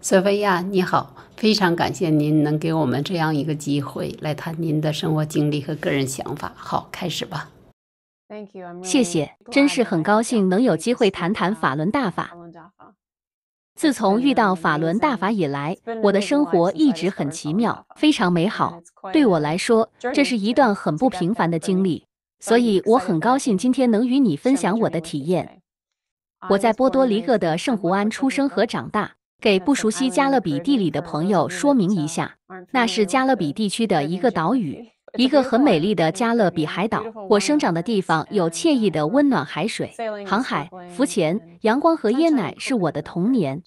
索菲亚，你好！非常感谢您能给我们这样一个机会来谈您的生活经历和个人想法。好，开始吧。Thank you. 谢谢，真是很高兴能有机会谈谈法轮大法。自从遇到法轮大法以来，我的生活一直很奇妙，非常美好。对我来说，这是一段很不平凡的经历，所以我很高兴今天能与你分享我的体验。我在波多黎各的圣胡安出生和长大。给不熟悉加勒比地理的朋友说明一下，那是加勒比地区的一个岛屿，一个很美丽的加勒比海岛。我生长的地方有惬意的温暖海水、航海、浮潜、阳光和椰奶，是我的童年。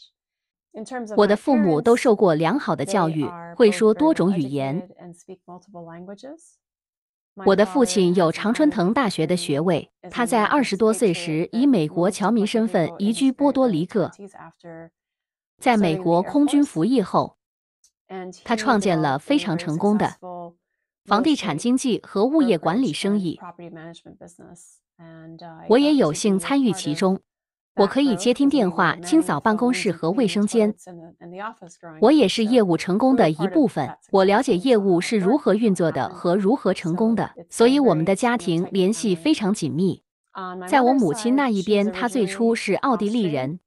我的父母都受过良好的教育，会说多种语言。我的父亲有常春藤大学的学位，他在二十多岁时以美国侨民身份移居波多黎各。在美国空军服役后，他创建了非常成功的房地产经纪和物业管理生意。我也有幸参与其中。我可以接听电话、清扫办公室和卫生间。我也是业务成功的一部分。我了解业务是如何运作的和如何成功的，所以我们的家庭联系非常紧密。在我母亲那一边，她最初是奥地利人。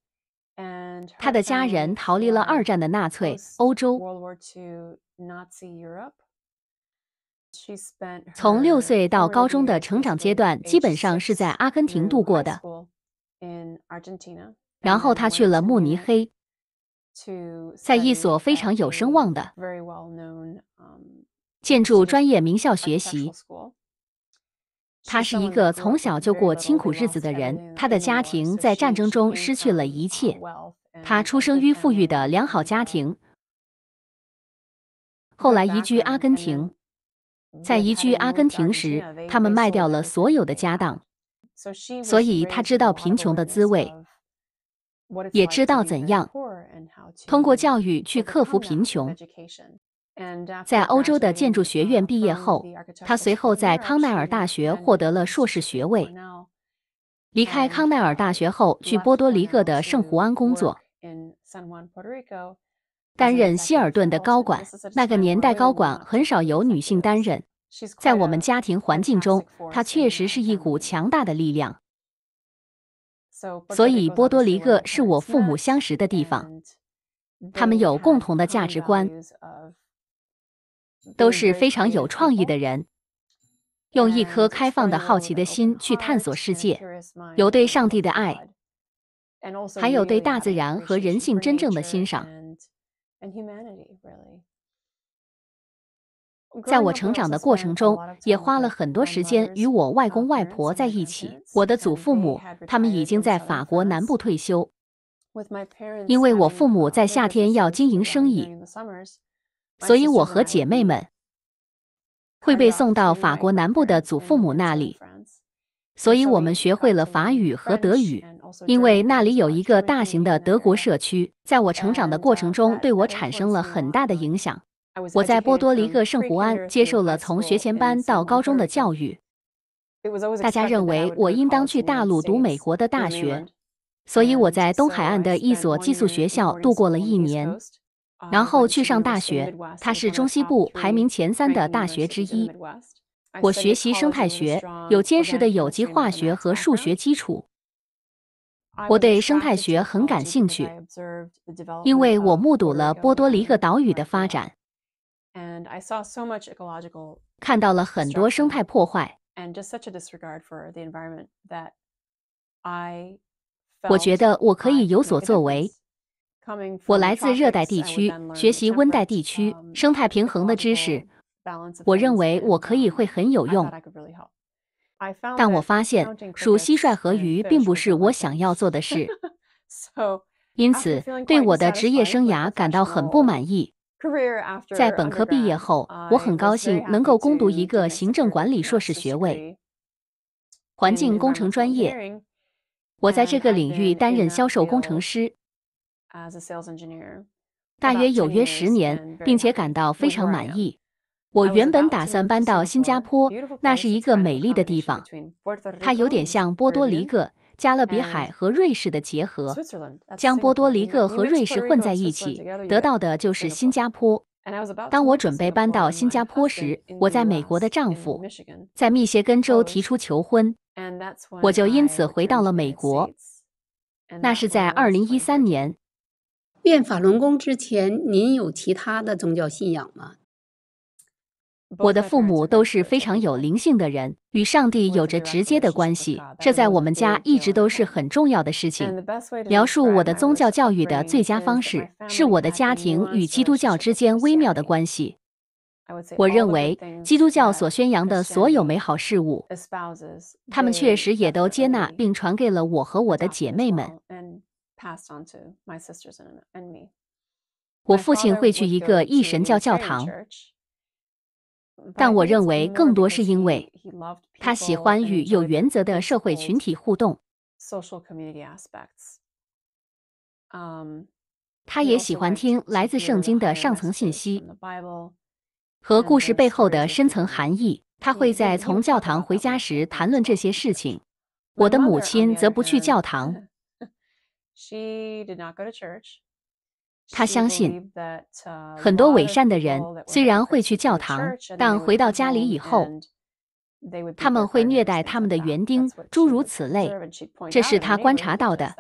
他的家人逃离了二战的纳粹欧洲。从六岁到高中的成长阶段，基本上是在阿根廷度过的。然后他去了慕尼黑，在一所非常有声望的建筑专业名校学习。他是一个从小就过清苦日子的人。他的家庭在战争中失去了一切。他出生于富裕的良好家庭，后来移居阿根廷。在移居阿根廷时，他们卖掉了所有的家当，所以他知道贫穷的滋味，也知道怎样通过教育去克服贫穷。在欧洲的建筑学院毕业后，他随后在康奈尔大学获得了硕士学位。离开康奈尔大学后，去波多黎各的圣胡安工作，担任希尔顿的高管。那个年代，高管很少有女性担任。在我们家庭环境中，她确实是一股强大的力量。所以，波多黎各是我父母相识的地方，他们有共同的价值观。都是非常有创意的人，用一颗开放的好奇的心去探索世界，有对上帝的爱，还有对大自然和人性真正的欣赏。在我成长的过程中，也花了很多时间与我外公外婆在一起。我的祖父母，他们已经在法国南部退休，因为我父母在夏天要经营生意。所以我和姐妹们会被送到法国南部的祖父母那里。所以我们学会了法语和德语，因为那里有一个大型的德国社区，在我成长的过程中对我产生了很大的影响。我在波多黎各圣胡安接受了从学前班到高中的教育。大家认为我应当去大陆读美国的大学，所以我在东海岸的一所寄宿学校度过了一年。然后去上大学，它是中西部排名前三的大学之一。我学习生态学，有坚实的有机化学和数学基础。我对生态学很感兴趣，因为我目睹了波多黎各岛屿的发展，看到了很多生态破坏。我觉得我可以有所作为。我来自热带地区，学习温带地区生态平衡的知识。我认为我可以会很有用，但我发现数蟋蟀和鱼并不是我想要做的事，因此对我的职业生涯感到很不满意。在本科毕业后，我很高兴能够攻读一个行政管理硕士学位，环境工程专业。我在这个领域担任销售工程师。大约有约十年，并且感到非常满意。我原本打算搬到新加坡，那是一个美丽的地方。它有点像波多黎各、加勒比海和瑞士的结合，将波多黎各和瑞士混在一起，得到的就是新加坡。当我准备搬到新加坡时，我在美国的丈夫在密歇根州提出求婚，我就因此回到了美国。那是在二零一三年。练法轮功之前，您有其他的宗教信仰吗？我的父母都是非常有灵性的人，与上帝有着直接的关系，这在我们家一直都是很重要的事情。描述我的宗教教育的最佳方式，是我的家庭与基督教之间微妙的关系。我认为，基督教所宣扬的所有美好事物，他们确实也都接纳并传给了我和我的姐妹们。pass on to my sister's in and me。我父亲会去一个异神教教堂，但我认为更多是因为他喜欢与有原则的社会群体互动。social community aspects。他也喜欢听来自圣经的上层信息和故事背后的深层含义。他会在从教堂回家时谈论这些事情。我的母亲则不去教堂。She church. did not go to 他相信，很多伪善的人虽然会去教堂，但回到家里以后，他们会虐待他们的园丁，诸如此类。这是他观察到的。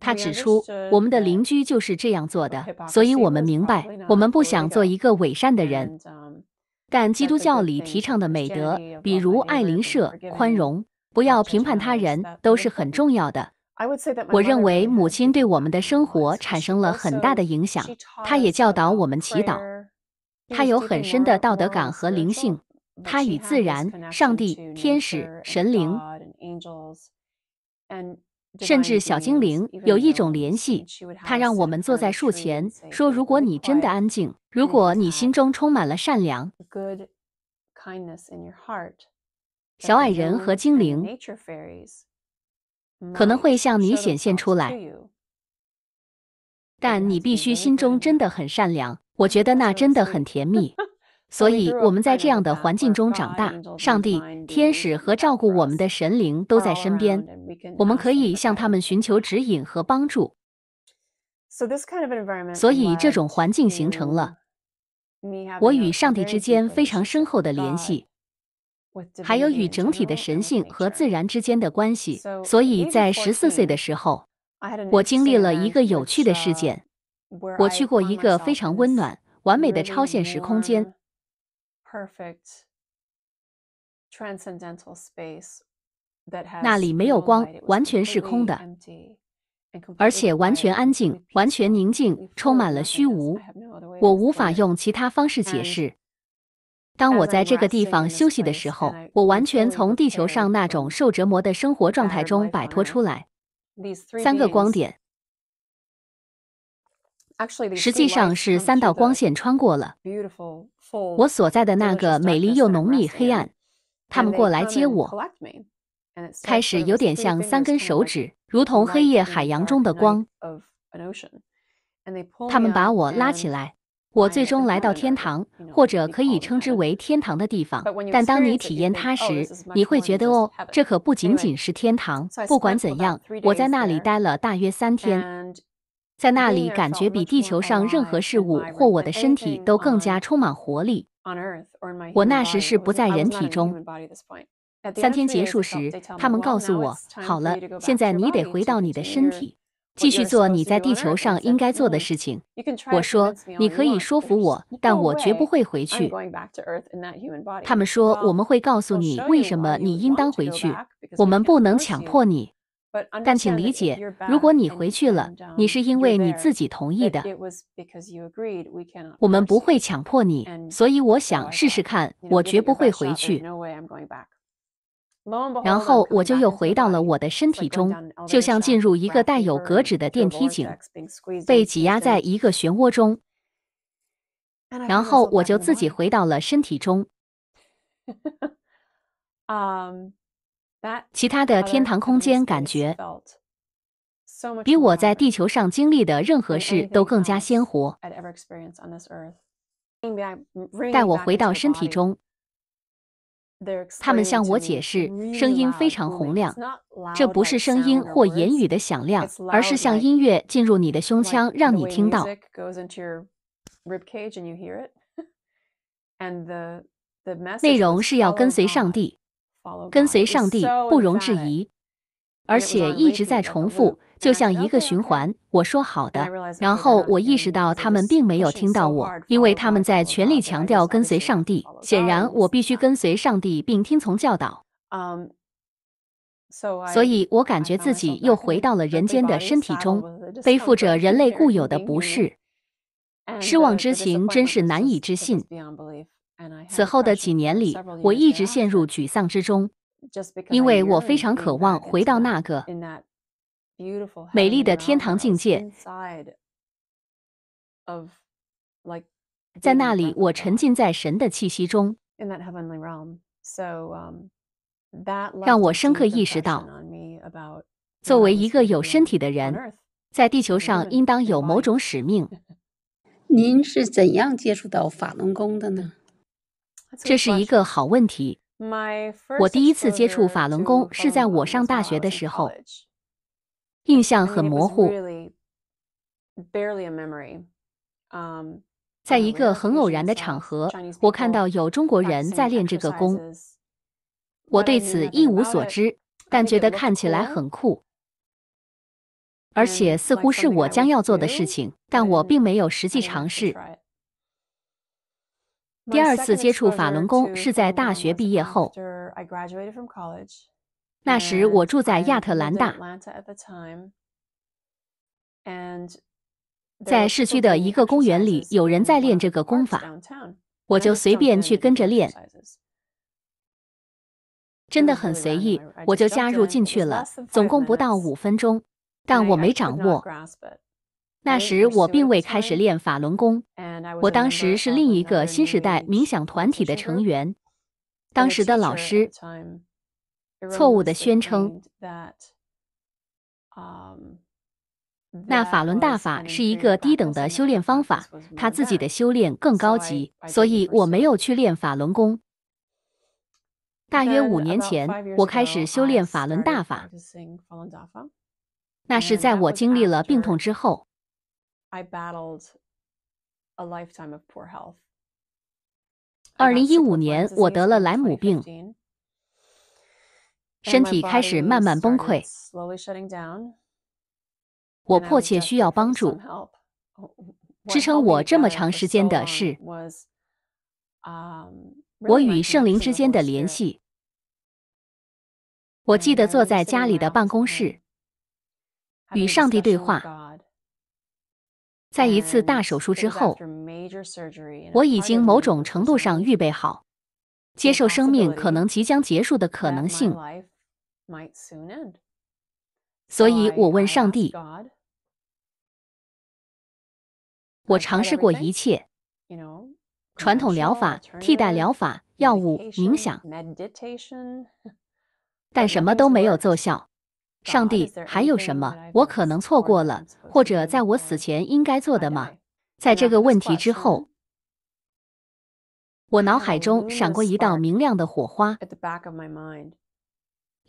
他指出，我们的邻居就是这样做的，所以我们明白，我们不想做一个伪善的人。但基督教里提倡的美德，比如爱邻舍、宽容、不要评判他人，都是很重要的。我认为母亲对我们的生活产生了很大的影响。她也教导我们祈祷。她有很深的道德感和灵性。她与自然、上帝、天使、神灵，甚至小精灵有一种联系。她让我们坐在树前，说：“如果你真的安静，如果你心中充满了善良，小矮人和精灵。”可能会向你显现出来，但你必须心中真的很善良。我觉得那真的很甜蜜，所以我们在这样的环境中长大，上帝、天使和照顾我们的神灵都在身边，我们可以向他们寻求指引和帮助。所以这种环境形成了我与上帝之间非常深厚的联系。还有与整体的神性和自然之间的关系，所以在十四岁的时候，我经历了一个有趣的事件。我去过一个非常温暖、完美的超现实空间，那里没有光，完全是空的，而且完全安静、完全宁静，充满了虚无。我无法用其他方式解释。当我在这个地方休息的时候，我完全从地球上那种受折磨的生活状态中摆脱出来。三个光点，实际上是三道光线穿过了我所在的那个美丽又浓密黑暗。他们过来接我，开始有点像三根手指，如同黑夜海洋中的光。他们把我拉起来。我最终来到天堂，或者可以称之为天堂的地方。但当你体验它时，你会觉得哦，这可不仅仅是天堂。不管怎样，我在那里待了大约三天，在那里感觉比地球上任何事物或我的身体都更加充满活力。我那时是不在人体中。三天结束时，他们告诉我：“好了，现在你得回到你的身体。”继续做你在地球上应该做的事情。我说，你可以说服我，但我绝不会回去。他们说，我们会告诉你为什么你应当回去。我们不能强迫你，但请理解，如果你回去了，你是因为你自己同意的。我们不会强迫你，所以我想试试看，我绝不会回去。然后我就又回到了我的身体中，就像进入一个带有格纸的电梯井，被挤压在一个漩涡中。然后我就自己回到了身体中。其他的天堂空间感觉比我在地球上经历的任何事都更加鲜活。带我回到身体中。他们向我解释，声音非常洪亮，这不是声音或言语的响亮，而是像音乐进入你的胸腔，让你听到。内容是要跟随上帝，跟随上帝不容置疑，而且一直在重复。就像一个循环，我说好的，然后我意识到他们并没有听到我，因为他们在全力强调跟随上帝。显然，我必须跟随上帝并听从教导。所以，我感觉自己又回到了人间的身体中，背负着人类固有的不适、失望之情，真是难以置信。此后的几年里，我一直陷入沮丧之中，因为我非常渴望回到那个。美丽的天堂境界，在那里，我沉浸在神的气息中，让我深刻意识到，作为一个有身体的人，在地球上应当有某种使命。您是怎样接触到法轮功的呢？这是一个好问题。我第一次接触法轮功是在我上大学的时候。印象很模糊。在一个很偶然的场合，我看到有中国人在练这个功，我对此一无所知，但觉得看起来很酷，而且似乎是我将要做的事情，但我并没有实际尝试。第二次接触法轮功是在大学毕业后。那时我住在亚特兰大，在市区的一个公园里，有人在练这个功法，我就随便去跟着练，真的很随意，我就加入进去了，总共不到五分钟，但我没掌握。那时我并未开始练法轮功，我当时是另一个新时代冥想团体的成员，当时的老师。错误的宣称。那法轮大法是一个低等的修炼方法，他自己的修炼更高级，所以我没有去练法轮功。大约五年前，我开始修炼法轮大法，那是在我经历了病痛之后。二零一五年，我得了莱姆病。身体开始慢慢崩溃，我迫切需要帮助，支撑我这么长时间的是我与圣灵之间的联系。我记得坐在家里的办公室，与上帝对话。在一次大手术之后，我已经某种程度上预备好，接受生命可能即将结束的可能性。所以，我问上帝，我尝试过一切传统疗法、替代疗法、药物、冥想，但什么都没有奏效。上帝，还有什么我可能错过了，或者在我死前应该做的吗？在这个问题之后，我脑海中闪过一道明亮的火花。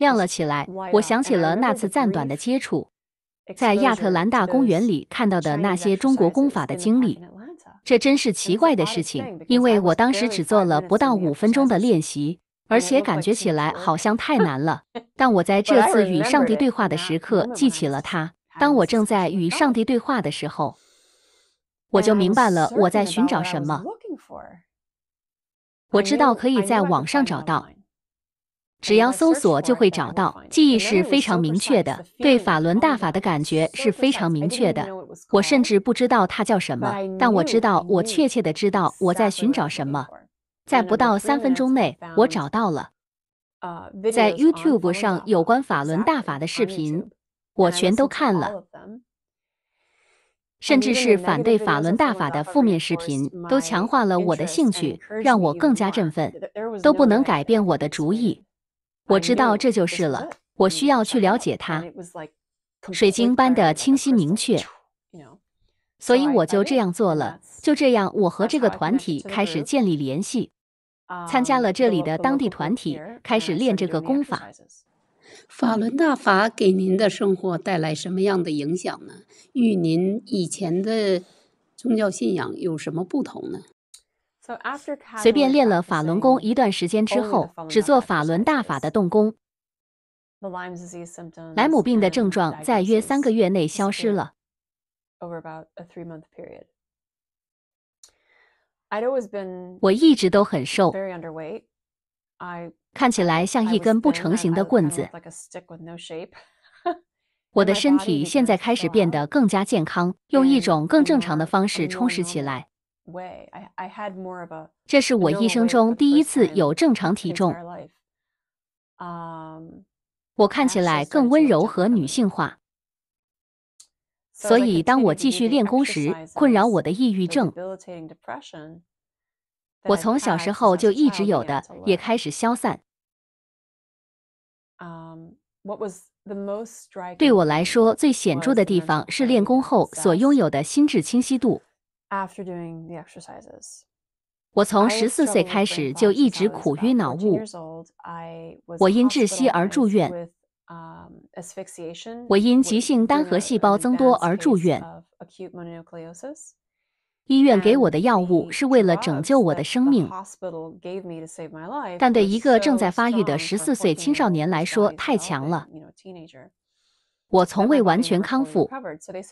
亮了起来，我想起了那次暂短的接触，在亚特兰大公园里看到的那些中国功法的经历。这真是奇怪的事情，因为我当时只做了不到五分钟的练习，而且感觉起来好像太难了。但我在这次与上帝对话的时刻记起了它。当我正在与上帝对话的时候，我就明白了我在寻找什么。我知道可以在网上找到。只要搜索就会找到，记忆是非常明确的。对法轮大法的感觉是非常明确的。我甚至不知道它叫什么，但我知道，我确切的知道我在寻找什么。在不到三分钟内，我找到了在 YouTube 上有关法轮大法的视频，我全都看了，甚至是反对法轮大法的负面视频，都强化了我的兴趣，让我更加振奋，都不能改变我的主意。我知道这就是了。我需要去了解它，水晶般的清晰明确。所以我就这样做了。就这样，我和这个团体开始建立联系，参加了这里的当地团体，开始练这个功法。法轮大法给您的生活带来什么样的影响呢？与您以前的宗教信仰有什么不同呢？随便练了法轮功一段时间之后，只做法轮大法的动功，莱姆病的症状在约三个月内消失了。我一直都很瘦，看起来像一根不成形的棍子。我的身体现在开始变得更加健康，用一种更正常的方式充实起来。这是我一生中第一次有正常体重，我看起来更温柔和女性化。所以，当我继续练功时，困扰我的抑郁症，我从小时候就一直有的，也开始消散。对我来说，最显著的地方是练功后所拥有的心智清晰度。after the exercises. doing 我从十四岁开始就一直苦于脑雾。我因窒息而住院。我因急性单核细胞增多而住院。医院给我的药物是为了拯救我的生命，但对一个正在发育的十四岁青少年来说太强了。我从未完全康复。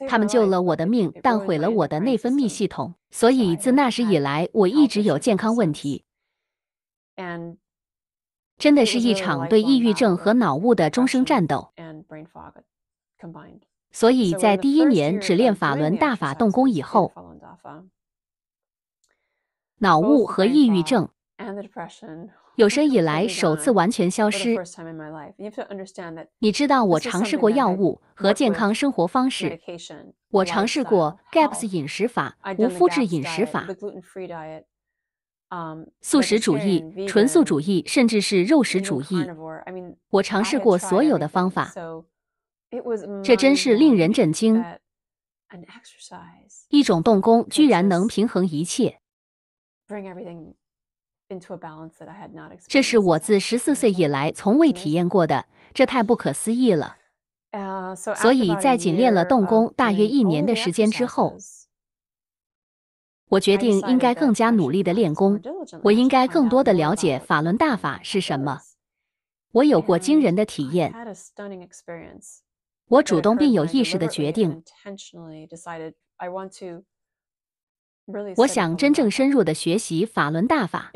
他们救了我的命，但毁了我的内分泌系统。所以自那时以来，我一直有健康问题。真的是一场对抑郁症和脑雾的终生战斗。所以在第一年只练法轮大法动工以后，脑雾和抑郁症。有生以来首次完全消失。你知道我尝试过药物和健康生活方式。我尝试过 GAPS 饮食法、无麸质饮食法、素食主义、纯素主义，甚至是肉食主义。我尝试过所有的方法。这真是令人震惊！一种动工居然能平衡一切。这是我自十四岁以来从未体验过的，这太不可思议了。所以，在仅练了动功大约一年的时间之后，我决定应该更加努力地练功。我应该更多地了解法轮大法是什么。我有过惊人的体验。我主动并有意识地决定。我想真正深入地学习法轮大法，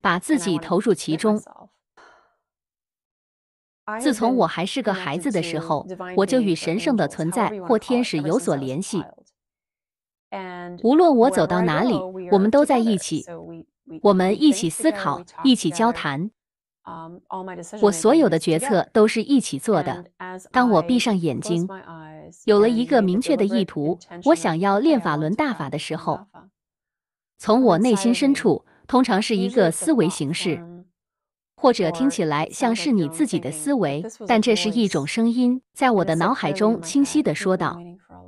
把自己投入其中。自从我还是个孩子的时候，我就与神圣的存在或天使有所联系。无论我走到哪里，我们都在一起。我们一起思考，一起交谈。我所有的决策都是一起做的。当我闭上眼睛。有了一个明确的意图，我想要练法轮大法的时候，从我内心深处，通常是一个思维形式，或者听起来像是你自己的思维，但这是一种声音，在我的脑海中清晰的说道：“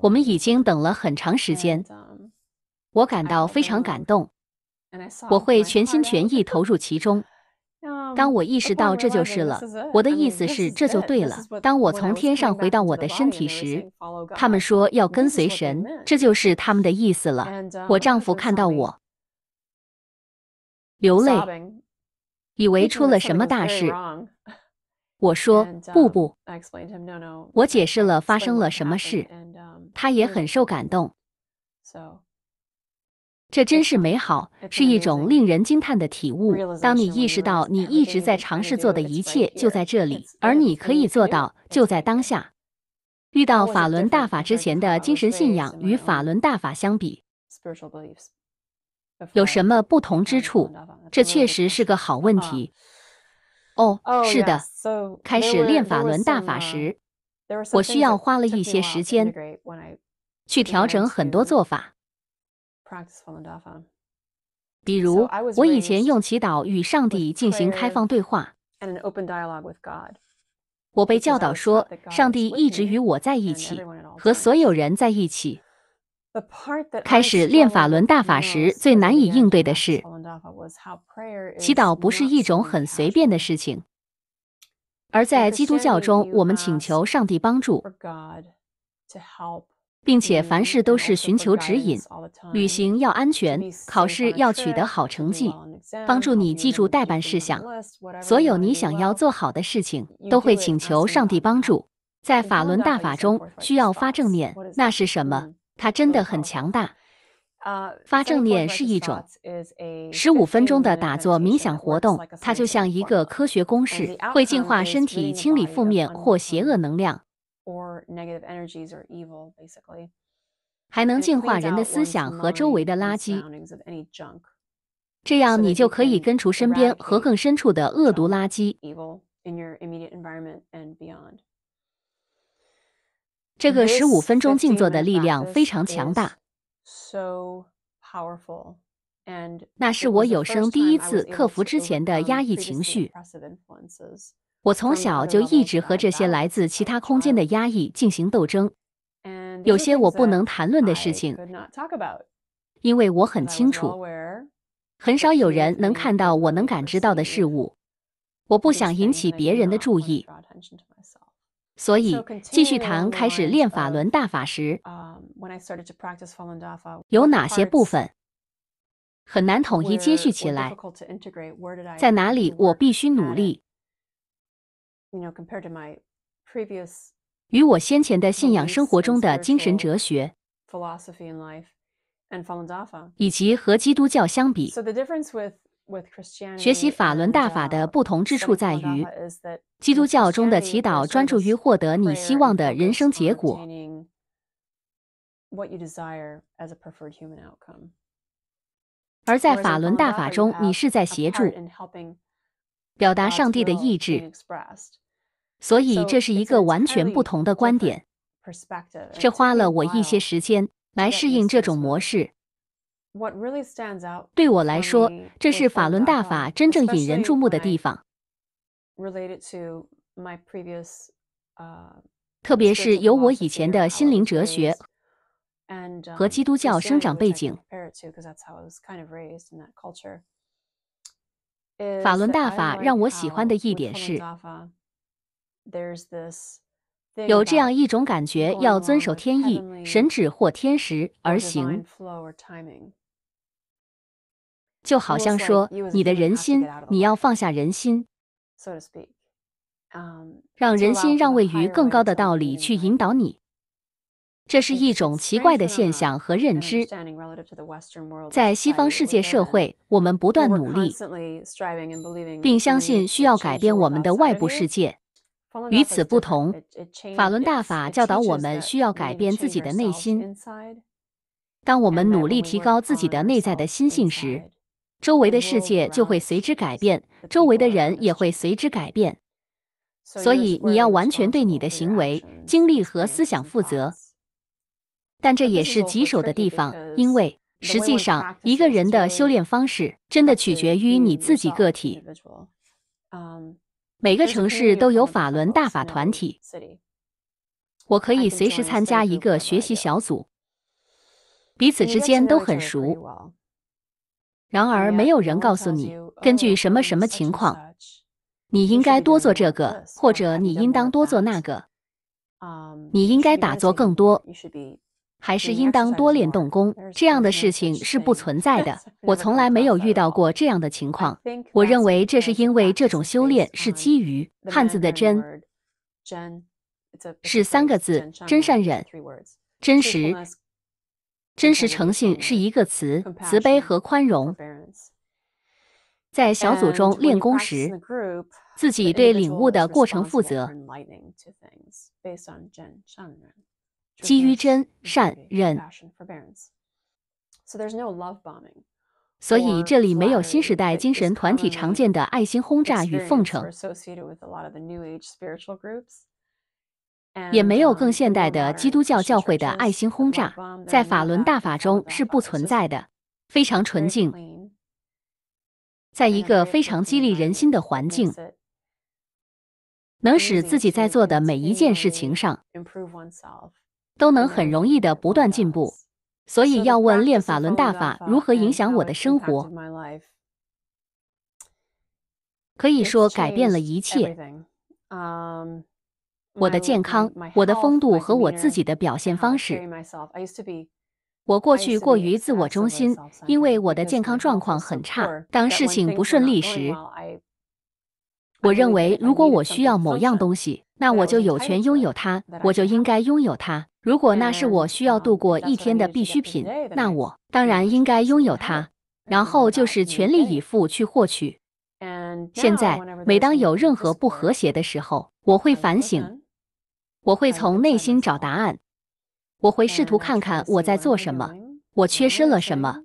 我们已经等了很长时间，我感到非常感动，我会全心全意投入其中。” 当我意识到这就是了，我的意思是这就对了。当我从天上回到我的身体时，他们说要跟随神，这就是他们的意思了。我丈夫看到我流泪，以为出了什么大事。我说不不，我解释了发生了什么事，他也很受感动。这真是美好，是一种令人惊叹的体悟。当你意识到你一直在尝试做的一切就在这里，而你可以做到，就在当下。遇到法轮大法之前的精神信仰与法轮大法相比有什么不同之处？这确实是个好问题。哦，是的，开始练法轮大法时，我需要花了一些时间去调整很多做法。比如，我以前用祈祷与上帝进行开放对话。我被教导说，上帝一直与我在一起，和所有人在一起。开始练法轮大法时，最难以应对的是，祈祷不是一种很随便的事情。而在基督教中，我们请求上帝帮助。并且凡事都是寻求指引，旅行要安全，考试要取得好成绩，帮助你记住代办事项，所有你想要做好的事情都会请求上帝帮助。在法轮大法中需要发正念，那是什么？它真的很强大。发正念是一种十五分钟的打坐冥想活动，它就像一个科学公式，会净化身体，清理负面或邪恶能量。Or negative energies o r e v i l basically. 还能净化人的思想和周围的垃圾。这样你就可以根除身边和更深处的恶毒垃圾。这个十五分钟静坐的力量非常强大。So powerful. And 那是我有生第一次克服之前的压抑情绪。我从小就一直和这些来自其他空间的压抑进行斗争。有些我不能谈论的事情，因为我很清楚，很少有人能看到我能感知到的事物。我不想引起别人的注意，所以继续谈开始练法轮大法时有哪些部分很难统一接续起来，在哪里我必须努力。与我先前的信仰生活中的精神哲学，以及和基督教相比，学习法轮大法的不同之处在于，基督教中的祈祷专注于获得你希望的人生结果，而在法轮大法中，你是在协助。表达上帝的意志，所以这是一个完全不同的观点。这花了我一些时间来适应这种模式。对我来说，这是法轮大法真正引人注目的地方，特别是有我以前的心灵哲学和基督教生长背景。法轮大法让我喜欢的一点是，有这样一种感觉：要遵守天意、神旨或天时而行，就好像说你的人心，你要放下人心，让人心让位于更高的道理去引导你。这是一种奇怪的现象和认知。在西方世界社会，我们不断努力，并相信需要改变我们的外部世界。与此不同，法轮大法教导我们需要改变自己的内心。当我们努力提高自己的内在的心性时，周围的世界就会随之改变，周围的人也会随之改变。所以，你要完全对你的行为、经历和思想负责。但这也是棘手的地方，因为实际上一个人的修炼方式真的取决于你自己个体。每个城市都有法轮大法团体，我可以随时参加一个学习小组，彼此之间都很熟。然而，没有人告诉你，根据什么什么情况，你应该多做这个，或者你应当多做那个。你应该打坐更多。还是应当多练动功，这样的事情是不存在的。我从来没有遇到过这样的情况。我认为这是因为这种修炼是基于汉字的“真”，是三个字：真善忍。真实、真实、诚信是一个词：慈悲和宽容。在小组中练功时，自己对领悟的过程负责。基于真善忍，所以这里没有新时代精神团体常见的爱心轰炸与奉承，也没有更现代的基督教教会的爱心轰炸，在法轮大法中是不存在的，非常纯净。在一个非常激励人心的环境，能使自己在做的每一件事情上。都能很容易的不断进步，所以要问练法轮大法如何影响我的生活，可以说改变了一切。我的健康、我的风度和我自己的表现方式。我过去过于自我中心，因为我的健康状况很差。当事情不顺利时，我认为如果我需要某样东西。那我就有权拥有它，我就应该拥有它。如果那是我需要度过一天的必需品，那我当然应该拥有它。然后就是全力以赴去获取。现在，每当有任何不和谐的时候，我会反省，我会从内心找答案，我会试图看看我在做什么，我缺失了什么，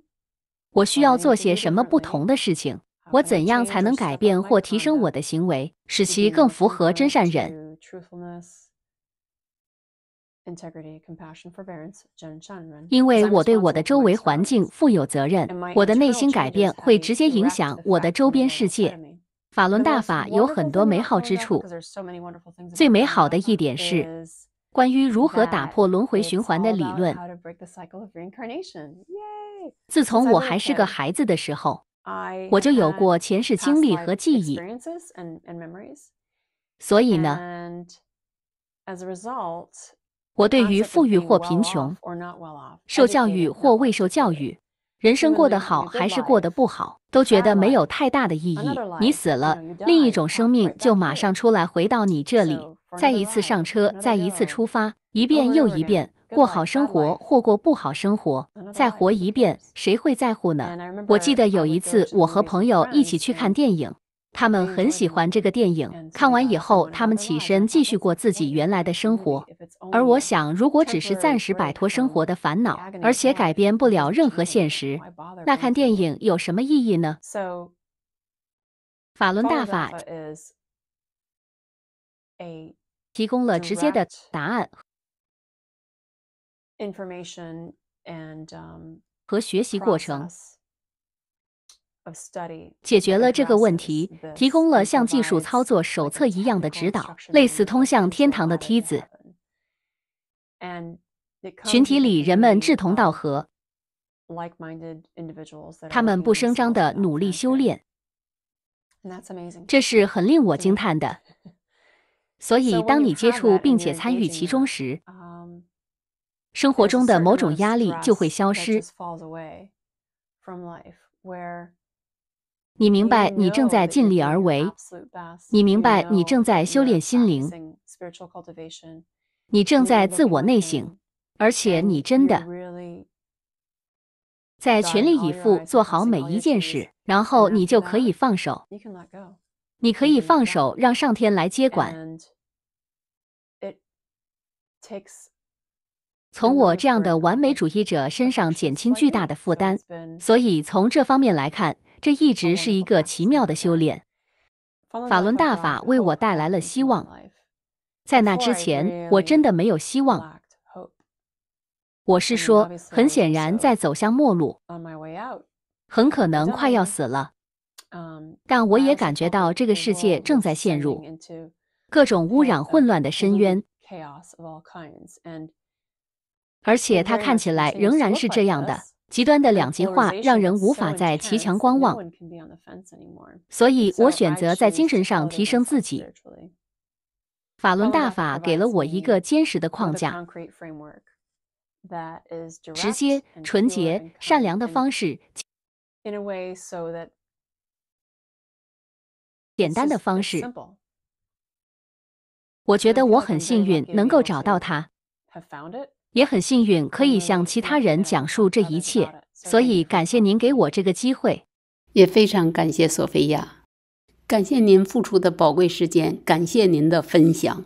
我需要做些什么不同的事情。我怎样才能改变或提升我的行为，使其更符合真善忍？因为我对我的周围环境负有责任，我的内心改变会直接影响我的周边世界。法轮大法有很多美好之处，最美好的一点是关于如何打破轮回循环的理论。自从我还是个孩子的时候。我就有过前世经历和记忆，所以呢，我对于富裕或贫穷、受教育或未受教育、人生过得好还是过得不好，都觉得没有太大的意义。你死了，另一种生命就马上出来回到你这里，再一次上车，再一次出发，一遍又一遍，过好生活或过不好生活。再活一遍，谁会在乎呢？我记得有一次，我和朋友一起去看电影，他们很喜欢这个电影。看完以后，他们起身继续过自己原来的生活。而我想，如果只是暂时摆脱生活的烦恼，而且改变不了任何现实，那看电影有什么意义呢？法轮大法提供了直接的答案。和学习过程解决了这个问题，提供了像技术操作手册一样的指导，类似通向天堂的梯子。群体里人们志同道合，他们不声张地努力修炼，这是很令我惊叹的。所以，当你接触并且参与其中时，生活中的某种压力就会消失。你明白，你正在尽力而为。你明白，你正在修炼心灵。你正在自我内省，而且你真的在全力以赴做好每一件事。然后你就可以放手。你可以放手，让上天来接管。从我这样的完美主义者身上减轻巨大的负担，所以从这方面来看，这一直是一个奇妙的修炼。法轮大法为我带来了希望，在那之前，我真的没有希望。我是说，很显然在走向末路，很可能快要死了。但我也感觉到这个世界正在陷入各种污染混乱的深渊。而且它看起来仍然是这样的极端的两极化，让人无法在骑墙观望。所以我选择在精神上提升自己。法轮大法给了我一个坚实的框架，直接、纯洁、善良的方式，简单的方式。我觉得我很幸运能够找到它。也很幸运可以向其他人讲述这一切，所以感谢您给我这个机会，也非常感谢索菲亚，感谢您付出的宝贵时间，感谢您的分享。